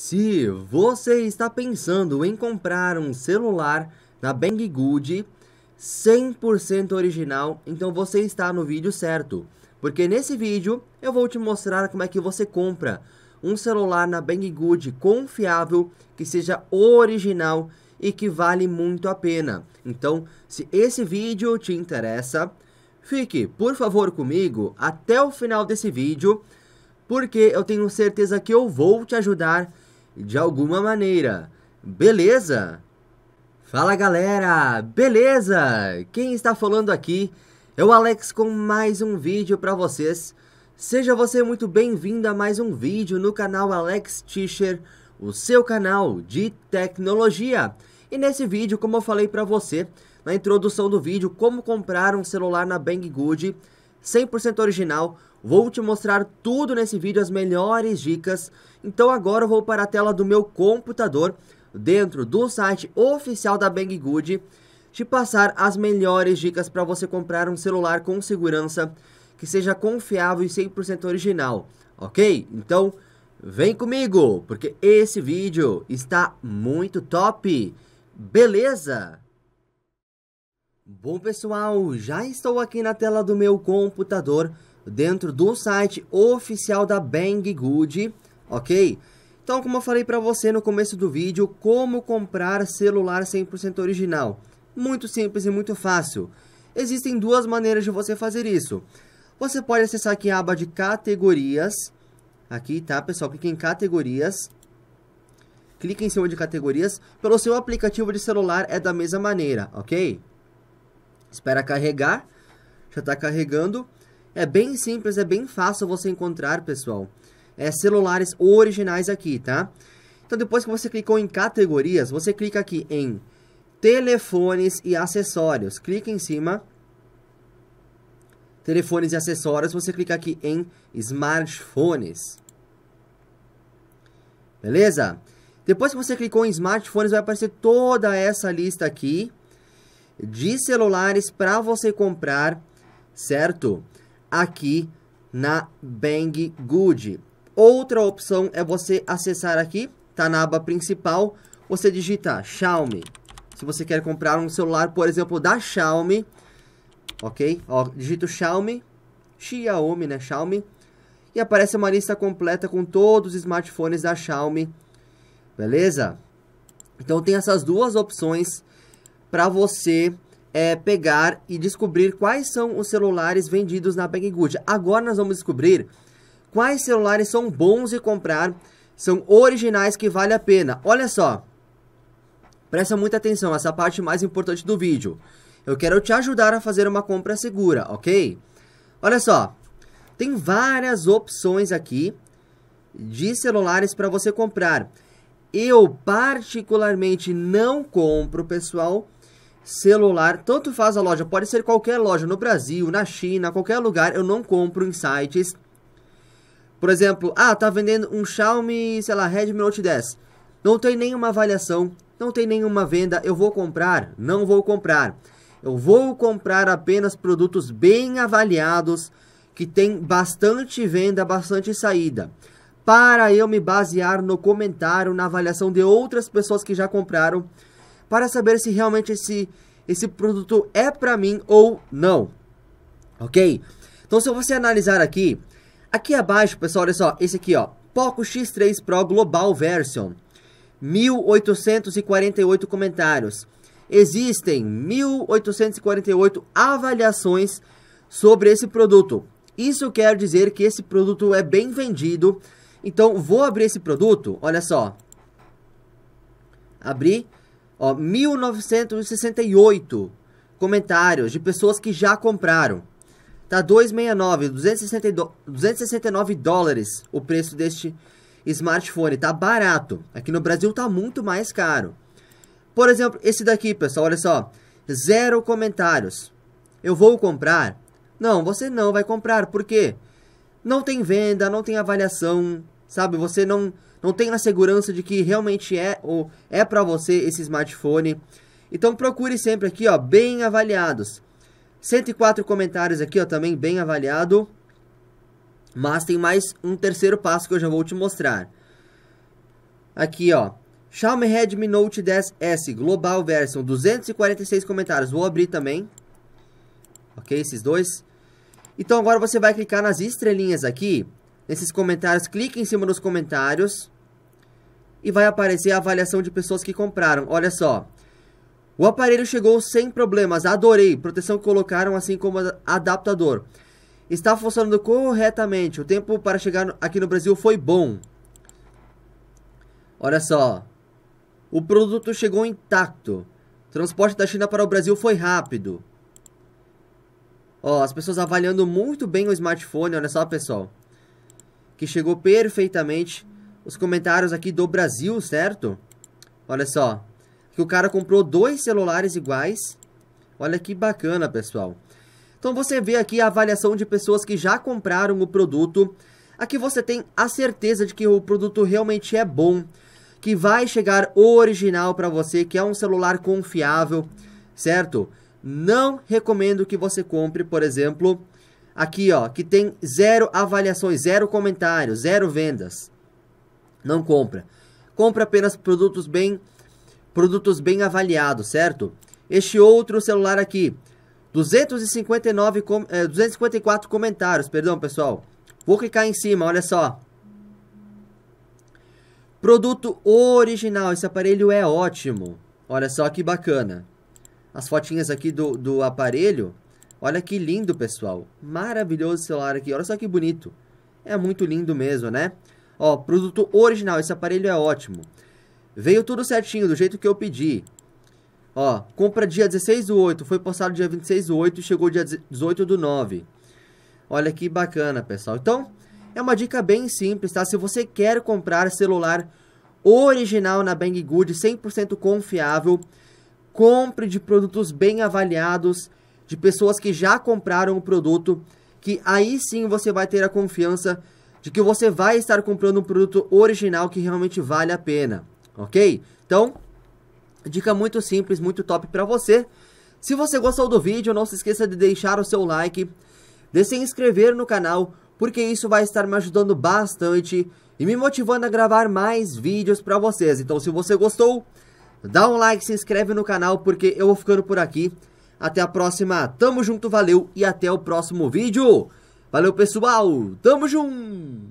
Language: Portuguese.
Se você está pensando em comprar um celular na Banggood, 100% original, então você está no vídeo certo. Porque nesse vídeo eu vou te mostrar como é que você compra um celular na Banggood confiável, que seja original e que vale muito a pena. Então, se esse vídeo te interessa, fique, por favor, comigo até o final desse vídeo, porque eu tenho certeza que eu vou te ajudar de alguma maneira. Beleza? Fala galera, beleza? Quem está falando aqui é o Alex com mais um vídeo para vocês. Seja você muito bem-vindo a mais um vídeo no canal Alex Tischer, o seu canal de tecnologia. E nesse vídeo, como eu falei para você na introdução do vídeo, como comprar um celular na Banggood, 100% original. Vou te mostrar tudo nesse vídeo, as melhores dicas. Então agora eu vou para a tela do meu computador, dentro do site oficial da Banggood te passar as melhores dicas para você comprar um celular com segurança que seja confiável e 100% original, ok? Então vem comigo, porque esse vídeo está muito top, beleza? Bom pessoal, já estou aqui na tela do meu computador dentro do site oficial da Banggood, ok? Então como eu falei para você no começo do vídeo, como comprar celular 100% original? Muito simples e muito fácil. Existem duas maneiras de você fazer isso. Você pode acessar aqui a aba de categorias, aqui tá pessoal, clique em categorias, clique em cima de categorias, pelo seu aplicativo de celular é da mesma maneira, ok? Espera carregar. Já está carregando. É bem simples, é bem fácil você encontrar, pessoal. É celulares originais aqui, tá? Então, depois que você clicou em categorias, você clica aqui em telefones e acessórios. Clica em cima. Telefones e acessórios, você clica aqui em smartphones. Beleza? Depois que você clicou em smartphones, vai aparecer toda essa lista aqui de celulares para você comprar, certo? Aqui na Banggood. Outra opção é você acessar aqui, tá na aba principal, você digitar Xiaomi. Se você quer comprar um celular, por exemplo, da Xiaomi, ok? Ó, digito Xiaomi, Xiaomi, né? Xiaomi. E aparece uma lista completa com todos os smartphones da Xiaomi, beleza? Então tem essas duas opções para você é, pegar e descobrir quais são os celulares vendidos na Banggood. Good. Agora nós vamos descobrir quais celulares são bons de comprar, são originais que vale a pena. Olha só, presta muita atenção, essa parte mais importante do vídeo. Eu quero te ajudar a fazer uma compra segura, ok? Olha só, tem várias opções aqui de celulares para você comprar. Eu particularmente não compro, pessoal, celular, tanto faz a loja, pode ser qualquer loja no Brasil, na China, qualquer lugar, eu não compro em sites. Por exemplo, ah, tá vendendo um Xiaomi, sei lá, Redmi Note 10. Não tem nenhuma avaliação, não tem nenhuma venda, eu vou comprar? Não vou comprar. Eu vou comprar apenas produtos bem avaliados, que tem bastante venda, bastante saída. Para eu me basear no comentário, na avaliação de outras pessoas que já compraram para saber se realmente esse, esse produto é para mim ou não. Ok? Então, se você analisar aqui, aqui abaixo, pessoal, olha só, esse aqui, ó, Poco X3 Pro Global Version, 1.848 comentários. Existem 1.848 avaliações sobre esse produto. Isso quer dizer que esse produto é bem vendido. Então, vou abrir esse produto, olha só. abrir. Ó, 1968 comentários de pessoas que já compraram. Tá 269, 262, 269 dólares o preço deste smartphone. Tá barato. Aqui no Brasil tá muito mais caro. Por exemplo, esse daqui, pessoal, olha só. Zero comentários. Eu vou comprar? Não, você não vai comprar. Por quê? Não tem venda, não tem avaliação, sabe? Você não não tem a segurança de que realmente é ou é para você esse smartphone. Então procure sempre aqui, ó, bem avaliados. 104 comentários aqui, ó, também bem avaliado. Mas tem mais um terceiro passo que eu já vou te mostrar. Aqui, ó. Xiaomi Redmi Note 10S Global Version, 246 comentários. Vou abrir também. Ok, esses dois. Então agora você vai clicar nas estrelinhas aqui nesses comentários, clique em cima dos comentários e vai aparecer a avaliação de pessoas que compraram. Olha só. O aparelho chegou sem problemas, adorei. Proteção colocaram assim como adaptador. Está funcionando corretamente. O tempo para chegar aqui no Brasil foi bom. Olha só. O produto chegou intacto. Transporte da China para o Brasil foi rápido. Ó, as pessoas avaliando muito bem o smartphone, olha só, pessoal que chegou perfeitamente os comentários aqui do Brasil, certo? Olha só, que o cara comprou dois celulares iguais. Olha que bacana, pessoal. Então você vê aqui a avaliação de pessoas que já compraram o produto. Aqui você tem a certeza de que o produto realmente é bom, que vai chegar original para você, que é um celular confiável, certo? Não recomendo que você compre, por exemplo, aqui, ó, que tem zero avaliações, zero comentários, zero vendas. Não compra. Compra apenas produtos bem produtos bem avaliados, certo? Este outro celular aqui, 259 com, eh, 254 comentários, perdão, pessoal. Vou clicar em cima, olha só. Produto original, esse aparelho é ótimo. Olha só que bacana. As fotinhas aqui do, do aparelho, Olha que lindo, pessoal. Maravilhoso celular aqui. Olha só que bonito. É muito lindo mesmo, né? Ó, produto original. Esse aparelho é ótimo. Veio tudo certinho, do jeito que eu pedi. Ó, compra dia 16 do 8. Foi postado dia 26 do 8 e chegou dia 18 do 9. Olha que bacana, pessoal. Então, é uma dica bem simples, tá? Se você quer comprar celular original na Banggood, Good, 100% confiável, compre de produtos bem avaliados, de pessoas que já compraram o produto, que aí sim você vai ter a confiança de que você vai estar comprando um produto original que realmente vale a pena, ok? Então, dica muito simples, muito top para você. Se você gostou do vídeo, não se esqueça de deixar o seu like, de se inscrever no canal, porque isso vai estar me ajudando bastante e me motivando a gravar mais vídeos para vocês. Então, se você gostou, dá um like, se inscreve no canal, porque eu vou ficando por aqui. Até a próxima. Tamo junto, valeu e até o próximo vídeo. Valeu, pessoal. Tamo junto.